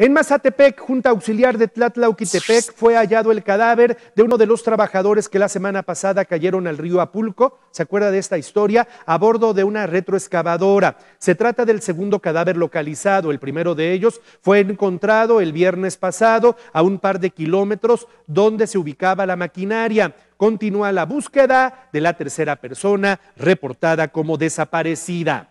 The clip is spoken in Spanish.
En Mazatepec, Junta Auxiliar de Tlatlauquitepec, fue hallado el cadáver de uno de los trabajadores que la semana pasada cayeron al río Apulco, ¿se acuerda de esta historia? A bordo de una retroexcavadora. Se trata del segundo cadáver localizado, el primero de ellos fue encontrado el viernes pasado a un par de kilómetros donde se ubicaba la maquinaria. Continúa la búsqueda de la tercera persona reportada como desaparecida.